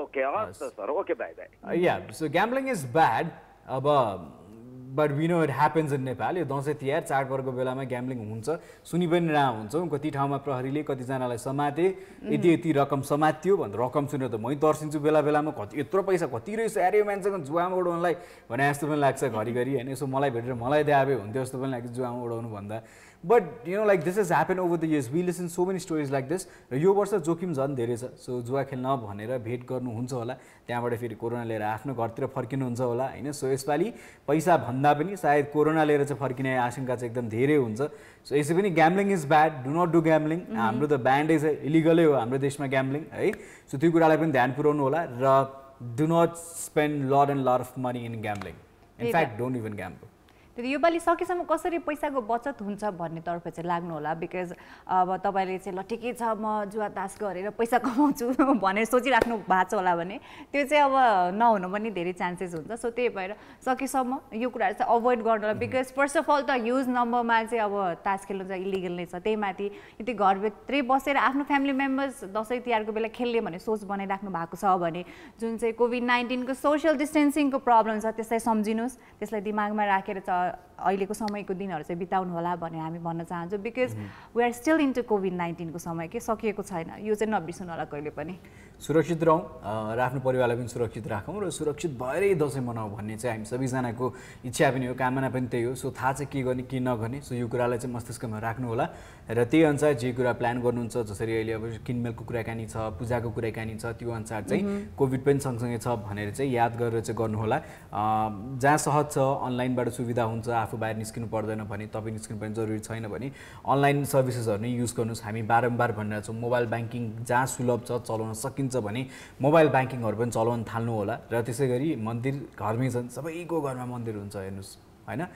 ओके हस् sir okay bye bye yeah so gambling is bad अब but we know it happens in Nepal यो दसैँ तिहार चाडपर्वको बेलामा ग्याम्लिङ हुन्छ सुनि पनि रा हुन्छौँ कति ठाउँमा प्रहरीले कतिजनालाई समाते यति यति रकम समात्यो भनेर रकम सुनेर त मै तर्सिन्छु बेला बेलामा कति यत्रो पैसा कति रहेछ अरे यो मान्छेको जुवामा उडाउनलाई भने जस्तो पनि लाग्छ घरिघरि होइन यसो मलाई भेटेर मलाई द्याए हुन्थ्यो जस्तो पनि लाग्छ जुवामा उडाउनु भन्दा but you know like this is happen over the years we listen so many stories like this र यो वर्ष जोखिम झन् धेरै छ सो जुवा खेल्न भनेर भेट गर्नुहुन्छ होला त्यहाँबाट फेरि कोरोना लिएर आफ्नो घरतिर फर्किनुहुन्छ होला होइन सो यसपालि पैसा भन्दा पनि सायद कोरोना लिएर चाहिँ फर्किने आशंका चाहिँ एकदम धेरै हुन्छ सो यसै पनि gambling is bad do not do gambling हाम्रो त ब्यान्डै छ इलिगलै हो हाम्रो देशमा ग्याम्लिङ है सो त्यो कुरालाई पनि ध्यान पुऱ्याउनु होला र do not spend lot and lot of money in gambling in fact don't even gamble योपालि सकेसम्म कसरी पैसाको बचत हुन्छ भन्नेतर्फ चाहिँ लाग्नु होला बिकज अब तपाईँले चाहिँ ल ठिकै छ म जुवा तास गरेर पैसा कमाउँछु *laughs* भनेर सोचिराख्नु भएको छ होला भने त्यो चाहिँ अब नहुनु पनि धेरै चान्सेस हुन्छ सो त्यही भएर सकेसम्म यो कुराहरू चाहिँ अभोइड गर्नु होला बिकज फर्स्ट अफ अल त ह्युज नम्बरमा चाहिँ अब तास खेल्नु चाहिँ इलिगल नै छ त्यही माथि यदि घरभित्रै बसेर आफ्नो फ्यामिली मेम्बर्स दसैँ तिहारको बेला खेल्ने भन्ने सोच बनाइराख्नु भएको छ भने जुन चाहिँ कोभिड नाइन्टिनको सोसियल डिस्टेन्सिङको प्रब्लम छ त्यसलाई सम्झिनुहोस् त्यसलाई दिमागमा राखेर uh, अहिलेको समयको दिनहरू चाहिँ बिताउनु होला भनेर हामी भन्न चाहन्छौँ because we are still into covid नाइन्टिनको समय के सकिएको छैन यो चाहिँ नबिर्सनु होला कहिले पनि सुरक्षित रहौँ र आफ्नो परिवारलाई पनि सुरक्षित राखौँ र सुरक्षित भएरै दसैँ मनाऊ भन्ने चाहिँ हामी सबैजनाको इच्छा पनि हो कामना पनि त्यही हो सो थाहा चाहिँ के गर्ने के नगर्ने सो यो कुरालाई चाहिँ मस्तिष्कमा राख्नु होला र त्यही अनुसार जे कुरा प्लान गर्नुहुन्छ जसरी अहिले अब किनमेलको कुराकानी छ पूजाको कुराकानी छ त्यो अनुसार चाहिँ कोभिड पनि सँगसँगै छ भनेर चाहिँ याद गरेर चाहिँ गर्नुहोला जहाँ सहज छ अनलाइनबाट सुविधा हुन्छ आफू बाहिर निस्किनु पर्दैन भने तपाईँ निस्किनु पनि जरुरी छैन भने अनलाइन सर्भिसेसहरू नै युज गर्नुहोस् हामी बारम्बार भनिरहेछौँ मोबाइल ब्याङ्किङ जहाँ सुलभ छ चलाउन सकिन्छ भने मोबाइल ब्याङ्किङहरू पनि चलाउन थाल्नु होला र त्यसै गरी मन्दिर घरमै छन् सबैको घरमा मन्दिर हुन्छ हेर्नुहोस् होइन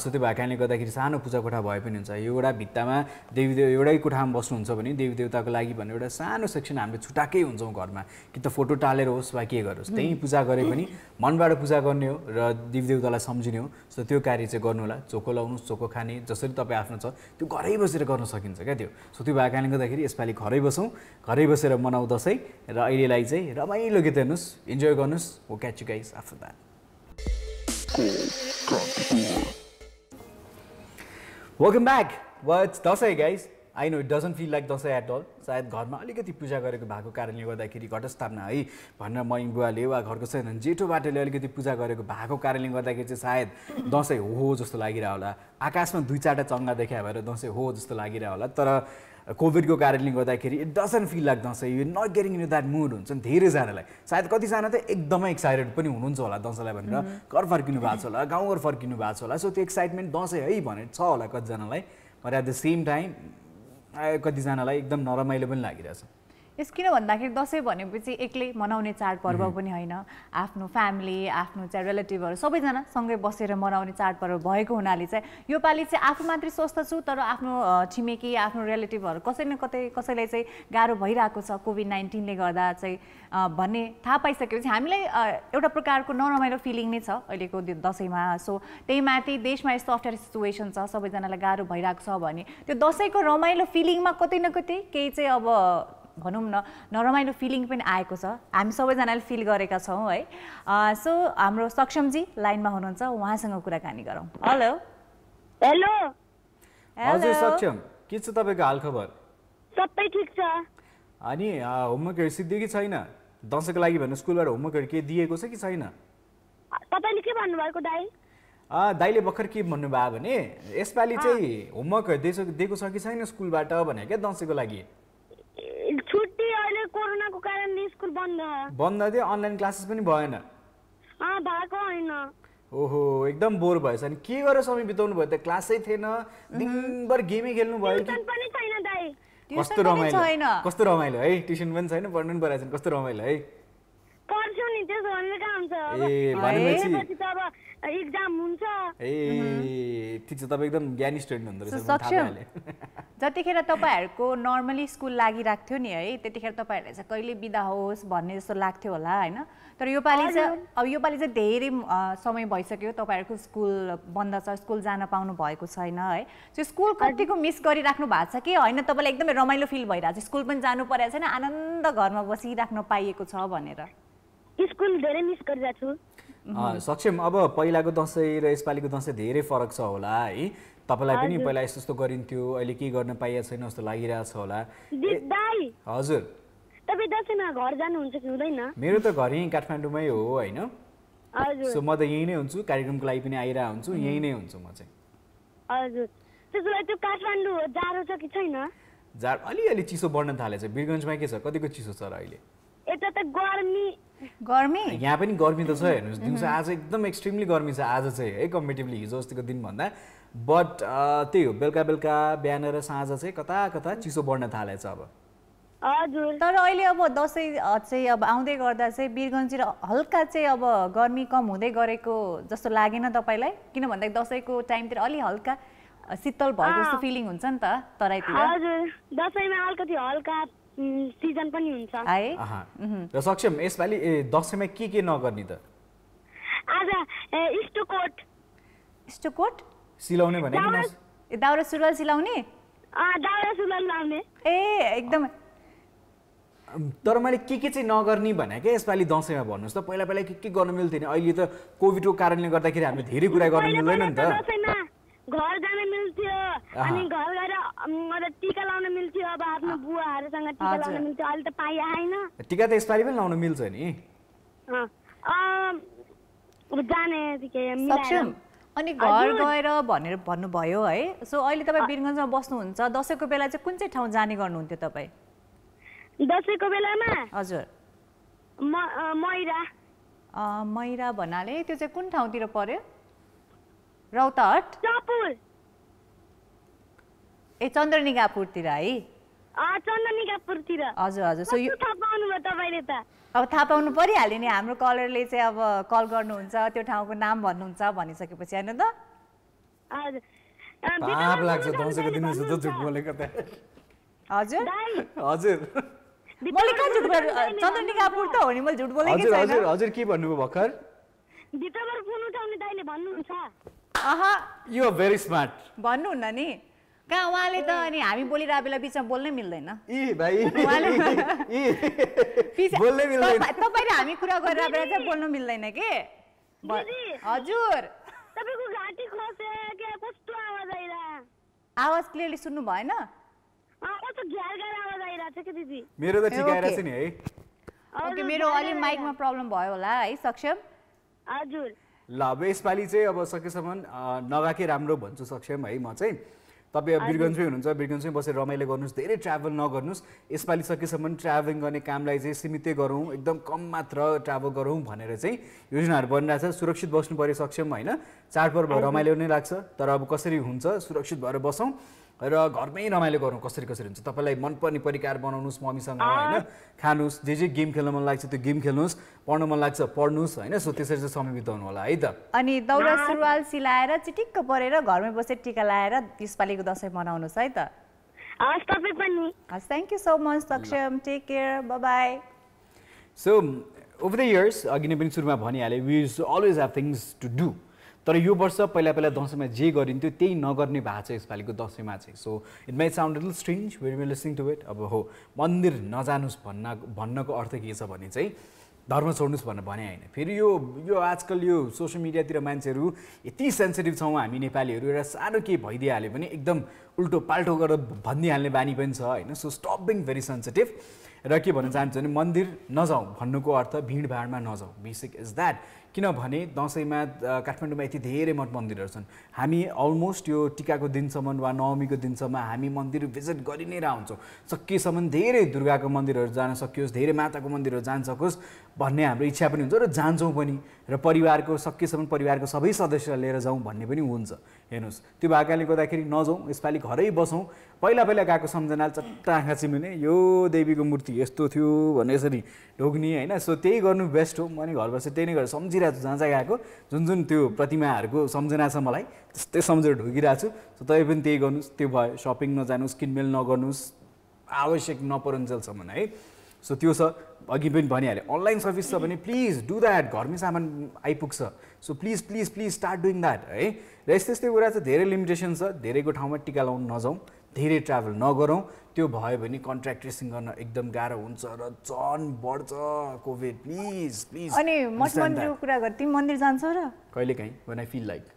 सो त्यो भएको कारणले गर्दाखेरि सानो पूजा कोठा भए पनि हुन्छ एउटा भित्तामा देवीदेव एउटै कोठामा बस्नुहुन्छ भने देवी देवताको लागि भन्ने एउटा सानो सेक्सन हामीले छुट्टाकै हुन्छौँ घरमा कि त फोटो टालेर होस् वा के गरोस् त्यहीँ पूजा गरे पनि मनबाट पूजा गर्ने हो र देवी देवीदेवतालाई सम्झिने हो सो त्यो कार्य चाहिँ गर्नु होला चोको लाउनुहोस् चोको खाने जसरी तपाईँ आफ्नो छ त्यो घरै बसेर गर्न सकिन्छ क्या त्यो सो त्यो भएको कारणले गर्दाखेरि यसपालि घरै बसौँ घरै बसेर मनाउँ दसैँ र अहिलेलाई चाहिँ रमाइलो गीत हेर्नुहोस् इन्जोय गर्नुहोस् हो catch you guys after that welcome back what's Dashain guys I know it doesn't feel like Dashain at all सायद घरमा अलिकति पूजा गरेको भएको कारणले गर्दाखेरि घटस्थापना है भनेर म बुवाले वा घरको छैन जेठो बाटोले अलिकति पूजा गरेको भएको कारणले गर्दाखेरि चाहिँ सायद दसैँ हो जस्तो लागिरह होला आकाशमा दुई चारवटा चङ्गा देखायो भएर दसैँ हो जस्तो लागिरह होला तर कोभिडको कारणले गर्दाखेरि it doesn't feel like Dashain you not getting in that mood हुन्छ नि धेरैजनालाई सायद कतिजना त एकदमै एक्साइटेड पनि हुनुहुन्छ होला दसैँलाई भनेर mm-hmm। घर फर्किनु भएको छ होला गाउँघर फर्किनु भएको छ होला सो त्यो एक्साइटमेन्ट दसैँ है भनेर छ होला कतिजनालाई but at the same time कतिजनालाई एकदम नरमाइलो पनि लागिरहेछ यस किन भन्दाखेरि दसैँ भनेपछि एक्लै मनाउने चाडपर्व पनि होइन आफ्नो फ्यामिली आफ्नो चाहिँ रिलेटिभहरू सबैजना सँगै बसेर मनाउने चाडपर्व भएको हुनाले चाहिँ योपालि चाहिँ आफू मात्रै स्वस्थ छु तर आफ्नो छिमेकी आफ्नो रिलेटिभहरू कसै न कतै कसैलाई चाहिँ गाह्रो भइरहेको छ कोभिड नाइन्टिनले गर्दा चाहिँ भन्ने थाहा पाइसकेपछि हामीलाई एउटा प्रकारको नरमाइलो फिलिङ नै छ अहिलेको दसैँमा सो त्यही माथि देशमा यस्तो अप्ठ्यारो सिचुएसन छ सबैजनालाई गाह्रो भइरहेको छ भने त्यो दसैँको रमाइलो फिलिङमा कतै न कतै केही चाहिँ अब भनौँ न नरमाइलो फिलिङ पनि आएको छ हामी सबैजनाले फिल गरेका छौँ है सो हाम्रो सक्षमजी लाइनमा हुनुहुन्छ उहाँसँग कुराकानी गरौँ हेलो हेलो हजुर सक्षम के छ तपाईँको हालखबर सबै ठिक छ अनि होमवर्कहरू सिद्धि कि छैन दसैँको लागि भन्नु स्कुलबाट होमवर्कहरू के दिएको छ कि छैन तपाईँले के भन्नुभएको दाई दाइले भर्खर के भन्नुभयो भने यसपालि चाहिँ होमवर्कहरू दिएको छ कि छैन स्कुलबाट भने क्या दसैँको लागि छुट्टी अहिले कोरोनाको कारणले स्कुल बन्द बन्द थियो अनलाइन क्लासेस पनि भएन भएको होइन ओहो एकदम बोर भएछ अनि के गरेर समय बिताउनु भयो त क्लासै थिएन दिनभर गेमै खेल्नु भयो कि पनि छैन दाइ कस्तो रमाइलो कस्तो रमाइलो है ट्युसन पनि छैन पढ्नु पनि परेको छैन कस्तो रमाइलो है पढ्छु नि त्यसो भने काम छ ए भनेपछि एक्जाम हुन्छ ए ठिक छ तपाईँ एकदम ज्ञानी स्टुडेन्ट हुँदो रहेछ जतिखेर तपाईँहरूको नर्मली स्कुल लागिरहेको थियो नि है त्यतिखेर तपाईँहरूलाई चाहिँ कहिले बिदा होस् भन्ने जस्तो लाग्थ्यो होला होइन तर योपालि चाहिँ अब योपालि चाहिँ धेरै समय भइसक्यो तपाईँहरूको स्कुल बन्द छ स्कुल जान पाउनु भएको छैन है त्यो स्कुल कतिको मिस गरिराख्नु भएको छ कि होइन तपाईँलाई एकदमै रमाइलो फिल भइरहेको छ स्कुल पनि जानु परेको छैन आनन्द घरमा बसिराख्नु पाइएको छ भनेर स्कुल धेरै मिस गरिरहेको सक्षम अब पहिलाको दसैँ र यसपालिको दसैँ धेरै फरक छ होला है तपाईँलाई पनि पहिला यस्तो यस्तो गरिन्थ्यो अहिले के गर्न पाइएको छैन जस्तो लागिरहेको छ होला हजुर घर जानुहुन्छ कि हुँदैन मेरो त घर यहीँ काठमाडौँमै हो होइन सो म त यहीँ नै हुन्छु कार्यक्रमको लागि पनि आइरहेको हुन्छु यहीँ नै हुन्छु म चाहिँ हजुर त्यो काठमाडौँ जाडो छ कि छैन जाडो अलिअलि चिसो बढ्न थालेछ बिरगन्जमा के छ कतिको चिसो छ र अहिले यता त गर्मी गर्मी यहाँ पनि गर्मी त छ हेर्नुहोस् दिउँसो आज एकदम एक्सट्रिमली गर्मी छ आज चाहिँ है कम्पेटिभली हिजो अस्तिको दिनभन्दा बट त्यही हो बेलुका बेलुका बिहान र साँझ चाहिँ कता कता चिसो बढ्न थालेछ अब हजुर तर अहिले अब दसैँ चाहिँ अब आउँदै गर्दा चाहिँ र हल्का चाहिँ अब गर्मी कम हुँदै गरेको जस्तो लागेन तपाईँलाई किन भन्दा दसैँको टाइमतिर अलि हल्का शीतल भएको जस्तो फिलिङ हुन्छ नि त तराईतिर हजुर दसैँमा अलिकति हल्का सिजन पनि हुन्छ है र सक्षम यसपालि दसैँमा के के नगर्ने त आज इष्टकोट इष्टकोट सिलाउने भने दाउरा सुरुवाल सिलाउने दाउरा सुरुवाल लाउने ए एकदम तर मैले के के चाहिँ नगर्ने भने क्या यसपालि दसैँमा भन्नुहोस् त पहिला पहिला के के गर्नु मिल्थेन अहिले त कोभिडको कारणले गर्दाखेरि हामीले धेरै कुरा गर्नु मिल्दैन नि त घर जान मिल्थ्यो अनि घर गएर टिका लाउन मिल्थ्यो अब आफ्नो बुवाहरूसँग टिका लाउन मिल्थ्यो अहिले त पाइआएन टिका त यसपालि पनि लाउन मिल्छ नि अनि घर गएर भनेर भन्नुभयो है सो अहिले तपाईँ वीरगन्जमा बस्नुहुन्छ दसैँको बेला चाहिँ कुन चाहिँ ठाउँ जाने गर्नुहुन्थ्यो तपाईँ दसैँको बेलामा हजुर मैरा मैरा भन्नाले त्यो चाहिँ कुन ठाउँतिर पर्यो रौतहट ए चन्द्रनिगापुरतिर है हजुर हजुर सो यो अब थाहा पाउनु परिहाल्यो नि हाम्रो कलरले चाहिँ अब कल गर्नुहुन्छ त्यो ठाउँको नाम भन्नुहुन्छ भनिसकेपछि होइन त हजुर चन्द्रनिगापुर त हो नि मैले झुट के यु आर भेरी स्मार्ट भन्नुहुन्न नि कहाँ उहाँले त अनि हामी बोलिरहेको बेला बिचमा बोल्नै मिल्दैन तपाईँले हामी कुरा गरेर बेला चाहिँ बोल्नु मिल्दैन के हजुर आवाज क्लियरली सुन्नु भएन मेरो त ठिक आइरहेछ नि है ओके मेरो अलि माइकमा प्रब्लम भयो होला है सक्षम हजुर ल अब यसपालि चाहिँ अब सकेसम्म नगएकै राम्रो भन्छु सक्षम है म चाहिँ तपाईँ अब बिरगन्जमै हुनुहुन्छ बिरगन्जमै बसेर रमाइलो गर्नुहोस् धेरै ट्राभल नगर्नुहोस् यसपालि सकेसम्म ट्राभलिङ गर्ने कामलाई चाहिँ सीमितै गरौँ एकदम कम मात्र ट्राभल गरौँ भनेर चाहिँ योजनाहरू बनिरहेछ सुरक्षित बस्नु पऱ्यो सक्षम होइन चाडपर्व रमाइलो नै लाग्छ तर अब कसरी हुन्छ सुरक्षित भएर बसौँ र घरमै रमाइलो गरौँ कसरी कसरी हुन्छ तपाईँलाई मनपर्ने परिकार बनाउनुहोस् मम्मीसँग होइन खानुहोस् जे जे गेम खेल्न मन लाग्छ त्यो गेम खेल्नुहोस् पढ्न मन लाग्छ पढ्नुहोस् होइन सो त्यसरी चाहिँ समय बिताउनु होला है त अनि दौरा सुरुवाल सिलाएर चिटिक्क परेर घरमै बसेर टिका लगाएर त्यसपालिको दसैँ मनाउनुहोस् है त हस् तपाईँ पनि हस् thank you so much Saksham take care bye so over the years अघि नै पनि सुरुमा भनिहालेँ we use always have things to do तर यो वर्ष पहिला पहिला दसैँमा जे गरिन्थ्यो त्यही नगर्ने भएको छ यसपालिको दसैँमा चाहिँ so it may sound little strange very may listening to it अब हो मन्दिर नजानुस् भन्न भन्नको अर्थ के छ भने चाहिँ धर्म छोड्नुहोस् भनेर भने होइन फेरि यो यो आजकल यो सोसियल मिडियातिर मान्छेहरू यति सेन्सिटिभ छौँ हामी नेपालीहरू एउटा सानो केही भइदिइहाल्यो भने एकदम उल्टो पाल्टो गरेर भनिदिइहाल्ने बानी पनि छ होइन so stop being very sensitive र के भन्न चाहन्छु भने मन्दिर नजाउँ भन्नुको अर्थ भिडभाडमा नजाउँ बेसिक इज द्याट किनभने दसैँमा काठमाडौँमा यति धेरै मठ मन्दिरहरू छन् हामी अलमोस्ट यो टिकाको दिनसम्म वा नवमीको दिनसम्म हामी मन्दिर भिजिट गरि नै रहन्छौँ सकेसम्म धेरै दुर्गाको मन्दिरहरू जान सकियोस् धेरै माताको मन्दिरहरू जान सकोस् भन्ने हाम्रो इच्छा पनि हुन्छ र जान्छौँ पनि र परिवारको सकेसम्म परिवारको सबै सदस्यलाई लिएर जाउँ भन्ने पनि हुन्छ हेर्नुहोस् त्यो भएकाले गर्दाखेरि नजाउँ यसपालि घरै बसौँ पहिला पहिला गएको सम्झना चट्ट आँखा चिमिने यो देवीको मूर्ति यस्तो थियो भनेर यसरी ढोग्ने होइन सो त्यही गर्नु बेस्ट हो मैले घर बसेर त्यही नै गरेर सम्झि बसिरहेको छु जहाँ जहाँ गएको जुन जुन त्यो प्रतिमाहरूको सम्झना छ मलाई त्यस्तै सम्झेर ढुकिरहेको छु सो तपाईँ पनि त्यही गर्नुहोस् त्यो भयो सपिङ नजानुहोस् किनमेल नगर्नुहोस् आवश्यक नपरुन्जेलसम्म है सो त्यो छ अघि पनि भनिहालेँ अनलाइन सर्भिस छ भने प्लिज डु द्याट घरमै सामान आइपुग्छ so please please please start doing that है र यस्तै यस्तै कुरा चाहिँ धेरै लिमिटेसन छ धेरैको ठाउँमा टिका लाउनु नजाउँ धेरै ट्राभल नगरौँ त्यो भयो भने कन्ट्र्याक्ट ट्रेसिङ गर्न एकदम गाह्रो हुन्छ र झन् बढ्छ कोभिड प्लिज प्लिज अनि मन्दिरको कुरा गर्दा तिमी मन्दिर जान्छौ र कहिले काहीँ वान आई फिल लाइक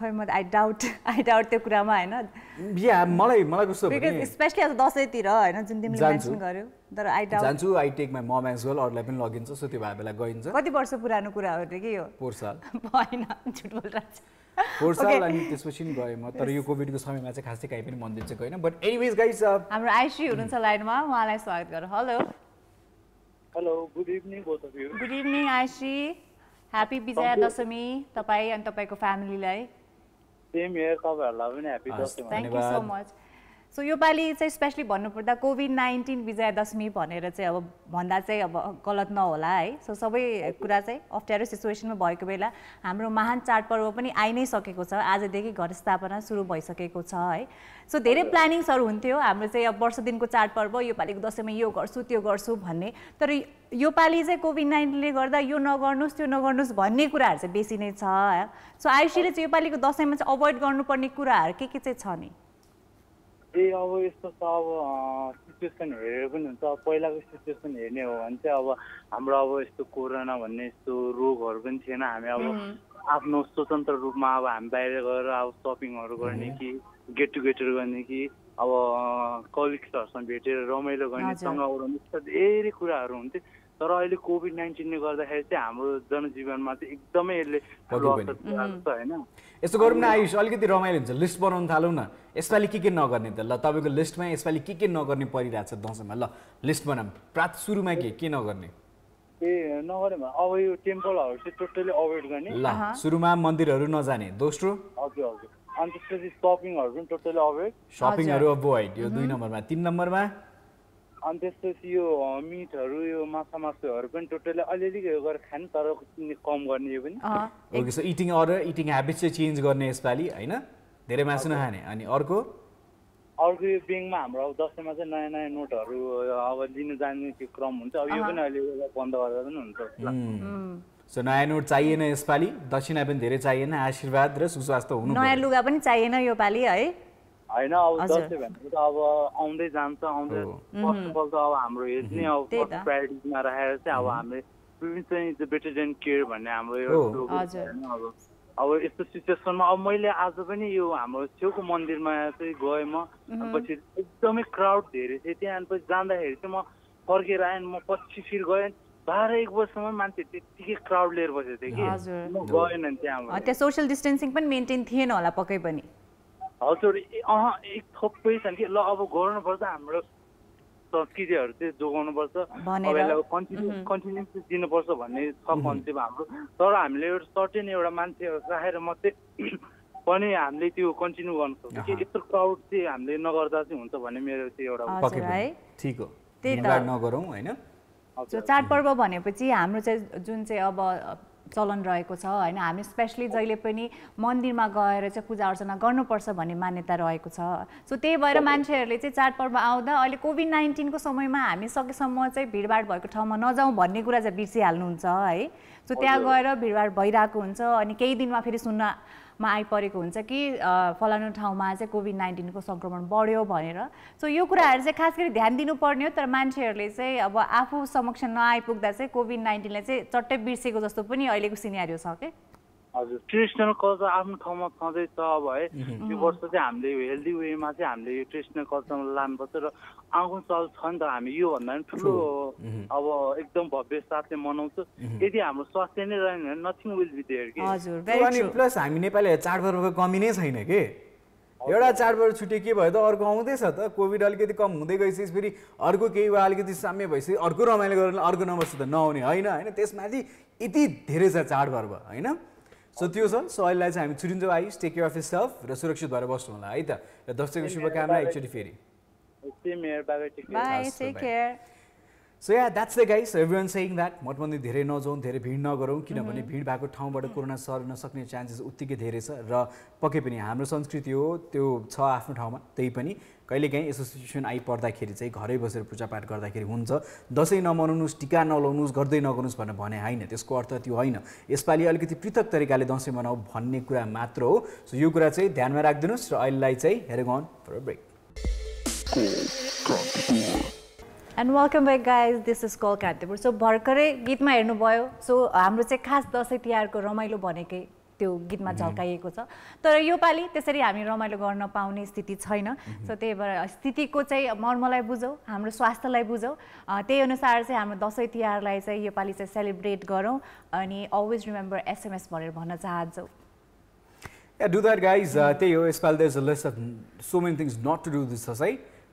खै म आई डाउट आई डाउट त्यो कुरामा होइन बिहा मलाई मलाई कस्तो बिकज स्पेसली अब दसैँतिर होइन जुन तिमीले मेन्सन गर्यो तर आई डाउट जान्छु I take my mom as well अरूलाई पनि लगिन्छ सो त्यो भए बेला गइन्छ कति वर्ष पुरानो कुरा हो कि यो पोहोर साल *laughs* भएन झुट बोलिरहेको छ फोरसाल अनि त्यसपछि नि गएँ म तर यो कोभिडको समयमा चाहिँ खासै काहीँ पनि मन्दिर चाहिँ गएन बट एनिवेज गाइस हाम्रो आइसी हुनुहुन्छ लाइनमा उहाँलाई स्वागत गर hello hello good evening both of you good evening I see happy Vijaya Dashami तपाई अनि तपाईको फ्यामिलीलाई सेम हियर तपाईहरुलाई पनि happy Dashami thank you so much so योपालि चाहिँ स्पेसली भन्नुपर्दा कोभिड नाइन्टिन विजयादशमी भनेर चाहिँ अब भन्दा चाहिँ अब गलत नहोला है सो सबै कुरा चाहिँ अप्ठ्यारो सिचुएसनमा भएको बेला हाम्रो महान चाडपर्व पनि आइ नै सकेको छ आजदेखि घर स्थापना सुरु भइसकेको छ है सो धेरै प्लानिङ्सहरू हुन्थ्यो हाम्रो चाहिँ अब वर्ष दिनको चाडपर्व योपालिको दसैँमा यो गर्छु त्यो गर्छु भन्ने तर योपालि चाहिँ कोभिड नाइन्टिनले गर्दा यो नगर्नुहोस् त्यो नगर्नुहोस् भन्ने कुराहरू चाहिँ बेसी नै छ सो आयुषीले चाहिँ योपालिको दसैँमा चाहिँ अभोइड गर्नुपर्ने कुराहरू के के चाहिँ छ नि ए अब यस्तो त अब सिचुएसन हेरेर पनि हुन्छ अब पहिलाको सिचुएसन हेर्ने हो भने चाहिँ अब हाम्रो अब यस्तो कोरोना भन्ने यस्तो रोगहरू पनि थिएन हामी अब आफ्नो स्वतन्त्र रूपमा अब हामी बाहिर गएर अब सपिङहरू गर्ने कि गेट टुगेदर गर्ने कि अब कलिग्सहरूसँग भेटेर रमाइलो गर्ने सँग धेरै कुराहरू हुन्थ्यो तर अहिले कोभिड नाइन्टिनले गर्दाखेरि चाहिँ हाम्रो जनजीवनमा चाहिँ एकदमै यसले होइन यस्तो गरौँ न आयुष अलिकति रमाइलो हुन्छ लिस्ट बनाउनु थालौँ न यसपालि के के नगर्ने त ल तपाईँको लिस्टमा यसपालि के के नगर्ने परिरहेको छ दसैँमा ल लिस्ट बनाऊँ प्रात सुरुमा के के नगर्ने ए नगरेमा अब यो टेम्पलहरू चाहिँ टोटल्ली अभोइड गर्ने ल सुरुमा मन्दिरहरू नजाने दोस्रो हजुर हजुर अनि त्यसपछि सपिङहरू पनि टोटली अभोइड सपिङहरू अभोइड यो दुई नम्बरमा तिन नम्बरमा अनि त्यसपछि यो मिटहरू यो माछा मासुहरू पनि टोटल्ली अलिअलि गरेर खाने तर कम गर्ने यो पनि okay so eating order eating habits चाहिँ चेन्ज गर्ने यसपालि होइन धेरै मासु नखाने अनि अर्को अर्को यो ब्याङ्कमा हाम्रो अब दसैँमा चाहिँ नयाँ नयाँ नोटहरू अब लिनु जाने त्यो क्रम हुन्छ अब यो पनि अहिले बन्द गर्दा पनि हुन्छ सो नयाँ नोट चाहिएन यसपालि दक्षिणा पनि धेरै चाहिएन आशीर्वाद र सुस्वास्थ्य हुनु नयाँ लुगा पनि चाहिएन योपालि है होइन अब जस्तै भनेको त अब आउँदै जान्छ आउँदै फर्स्ट अफ अल त अब हाम्रो हेल्थ नै अब फर्स्ट प्रायोरिटीमा राखेर चाहिँ अब हामीले prevention is better than care भन्ने हाम्रो यो अब यस्तो सिचुएसनमा अब मैले आज पनि यो हाम्रो छेउको मन्दिरमा चाहिँ गएँ म पछि एकदमै क्राउड धेरै थियो त्यहाँ पछि जाँदाखेरि चाहिँ म फर्केर आएँ म पछि फिर गएँ बाह्र एक बजीसम्म मान्छे त्यत्तिकै क्राउड लिएर बसेको थिएँ कि म गएन त्यहाँ त्यहाँ सोसियल डिस्टेन्सिङ पनि मेन्टेन थिएन होला पक्कै पनि हजुर अँ एक थोपै छन् कि ल अब गर्नुपर्छ हाम्रो संस्कृतिहरू चाहिँ जोगाउनुपर्छ अब कन्टिन्यू कन्टिन्युस दिनुपर्छ भन्ने छ कन्सेप्ट हाम्रो तर हामीले एउटा सर्टेन एउटा मान्छे राखेर मात्रै *clears throat* पनि हामीले त्यो कन्टिन्यू गर्नु सक्छ कि यत्रो क्राउड चाहिँ हामीले नगर्दा चाहिँ हुन्छ भन्ने मेरो चाहिँ एउटा ठिक हो त्यही नगरौँ होइन चाडपर्व भनेपछि हाम्रो चाहिँ जुन चाहिँ अब चलन रहेको छ होइन हामी स्पेसली oh. जहिले पनि मन्दिरमा गएर चाहिँ पूजा अर्चना गर्नुपर्छ भन्ने मान्यता रहेको छ सो त्यही भएर oh. मान्छेहरूले चाहिँ चाडपर्व आउँदा अहिले कोभिड नाइन्टिनको समयमा हामी सकेसम्म चाहिँ भिडभाड भएको ठाउँमा नजाउँ भन्ने कुरा चाहिँ बिर्सिहाल्नुहुन्छ है सो त्यहाँ गएर भिडभाड भइरहेको हुन्छ अनि केही दिनमा फेरि सुन्न मा आइपरेको हुन्छ कि फलानु ठाउँमा चाहिँ कोभिड नाइन्टिनको सङ्क्रमण बढ्यो भनेर सो यो कुराहरू चाहिँ खास गरी ध्यान दिनुपर्ने हो तर मान्छेहरूले चाहिँ अब आफू समक्ष नआइपुग्दा चाहिँ कोभिड नाइन्टिनलाई चाहिँ चट्टै बिर्सेको जस्तो पनि अहिलेको सिनेरियो छ कि हजुर ट्रेडिसनल कल्चर आफ्नो ठाउँमा छँदैछ अब है यो वर्ष चाहिँ हामीले हेल्दी वेमा चाहिँ हामीले यो ट्रेडिसनल कल्चरमा लानुपर्छ र आउँदो चल छ नि त हामी योभन्दा पनि ठुलो अब एकदम भव्य साथले मनाउँछ यदि हाम्रो स्वास्थ्य नै रहेन भने नथिङ विल बी देयर कि प्लस हामी नेपाली चाडपर्वको कमी नै छैन कि एउटा चाडबाड छुट्यो के भयो त अर्को आउँदैछ त कोभिड अलिकति कम हुँदै गएपछि फेरि अर्को केही वा अलिकति साम्य भइसक्यो अर्को रमाइलो गरेर अर्को नबस्छ त नआउने होइन होइन त्यसमाथि यति धेरै छ चाडपर्व होइन सो त्यो छ सो अहिलेलाई चाहिँ हामी छुटिन्छ आइस take care of yourself र सुरक्षित भएर बस्नु होला है त र दर्शकको शुभकामना एकचोटि फेरि so yeah that's the guys everyone saying that मठमन्दिर धेरै नजाउँ धेरै भिड नगरौँ किनभने mm-hmm। भिड भएको ठाउँबाट कोरोना सर नसक्ने चान्सेस उत्तिकै धेरै छ र पक्कै पनि हाम्रो संस्कृति हो त्यो छ आफ्नो ठाउँमा त्यही पनि कहिलेकाहीँ एसोसिएसन आइपर्दाखेरि चाहिँ घरै बसेर पूजापाठ गर्दाखेरि हुन्छ दसैँ नमनाउनुहोस् टिका नलाउनुहोस् गर्दै नगर्नुहोस् भनेर भने होइन त्यसको अर्थ त्यो होइन यसपालि अलिकति पृथक तरिकाले दसैँ मनाऊ भन्ने कुरा मात्र हो सो यो कुरा चाहिँ ध्यानमा राखिदिनुहोस् र अहिलेलाई चाहिँ हेरेको on for break and welcome back guys this is call Kantipur so भर्खरै गीतमा हेर्नुभयो सो हाम्रो चाहिँ खास दसैँ तिहारको रमाइलो भनेकै त्यो गीतमा झल्काइएको छ तर योपालि त्यसरी हामी रमाइलो गर्न पाउने स्थिति छैन सो त्यही भएर स्थितिको चाहिँ मर्मलाई बुझौँ हाम्रो स्वास्थ्यलाई बुझौँ त्यही अनुसार चाहिँ हाम्रो दसैँ तिहारलाई चाहिँ योपालि चाहिँ सेलिब्रेट गरौँ अनि अलवेज रिमेम्बर एसएमएस भनेर भन्न चाहन्छौँ Yeah, do that, guys. Mm -hmm. uh, there's a list of so many things not to do this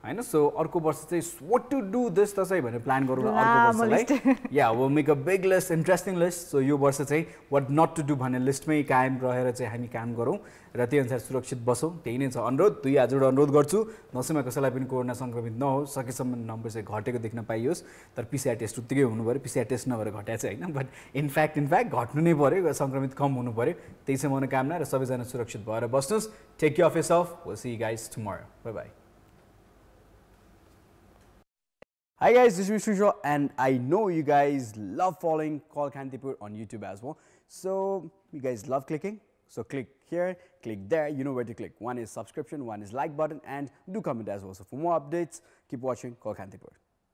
होइन सो अर्को वर्ष चाहिँ वाट टु डु दिस चाहिँ भनेर प्लान गरौँ अर्को वर्षलाई yeah we make a big list interesting list so यो वर्ष चाहिँ वाट नट टु डु भन्ने लिस्टमै कायम रहेर चाहिँ हामी काम गरौँ र त्यही अनुसार सुरक्षित बसौँ त्यही नै छ अनुरोध दुई आजबाट अनुरोध गर्छु दसैँमा कसैलाई पनि कोरोना सङ्क्रमित नहोस् सकेसम्म नम्बर चाहिँ घटेको देख्न पाइयोस् तर पिसिआर टेस्ट उत्तिकै हुनु पऱ्यो पिसिआर टेस्ट नभएर घटाएको चाहिँ होइन बट इनफ्याक्ट इनफ्याक्ट घट्नु नै पऱ्यो सङ्क्रमित कम हुनु पऱ्यो त्यही चाहिँ मनोकामना र सबैजना सुरक्षित भएर बस्नुहोस् टेक यु अफेस of see guys tomorrow bye bye Hi guys, this is Vishnu and I know you guys love following Call Kantipur on YouTube as well. So you guys love clicking. So click here, click there, you know where to click. One is subscription, one is like button and do comment as well. So for more updates, keep watching Call Kantipur.